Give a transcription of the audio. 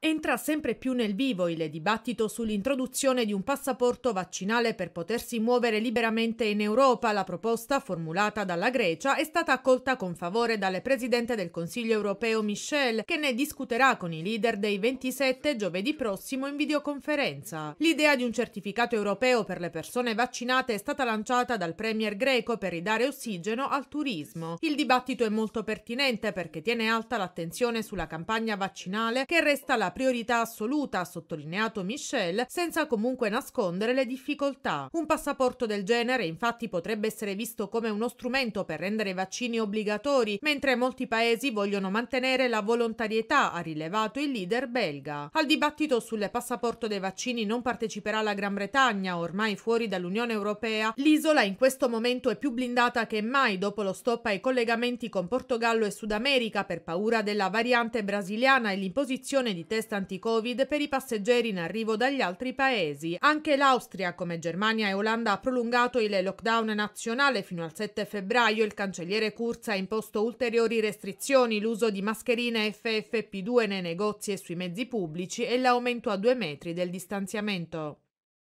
Entra sempre più nel vivo il dibattito sull'introduzione di un passaporto vaccinale per potersi muovere liberamente in Europa. La proposta formulata dalla Grecia è stata accolta con favore dal Presidente del Consiglio europeo Michel, che ne discuterà con i leader dei 27 giovedì prossimo in videoconferenza. L'idea di un certificato europeo per le persone vaccinate è stata lanciata dal Premier greco per ridare ossigeno al turismo. Il dibattito è molto pertinente perché tiene alta l'attenzione sulla campagna vaccinale che resta la la priorità assoluta, ha sottolineato Michel, senza comunque nascondere le difficoltà. Un passaporto del genere infatti potrebbe essere visto come uno strumento per rendere i vaccini obbligatori, mentre molti paesi vogliono mantenere la volontarietà, ha rilevato il leader belga. Al dibattito sul passaporto dei vaccini non parteciperà la Gran Bretagna, ormai fuori dall'Unione Europea. L'isola in questo momento è più blindata che mai dopo lo stop ai collegamenti con Portogallo e Sud America per paura della variante brasiliana e l'imposizione di test test anti-Covid per i passeggeri in arrivo dagli altri paesi. Anche l'Austria, come Germania e Olanda, ha prolungato il lockdown nazionale fino al 7 febbraio. Il cancelliere Kurz ha imposto ulteriori restrizioni, l'uso di mascherine FFP2 nei negozi e sui mezzi pubblici e l'aumento a due metri del distanziamento.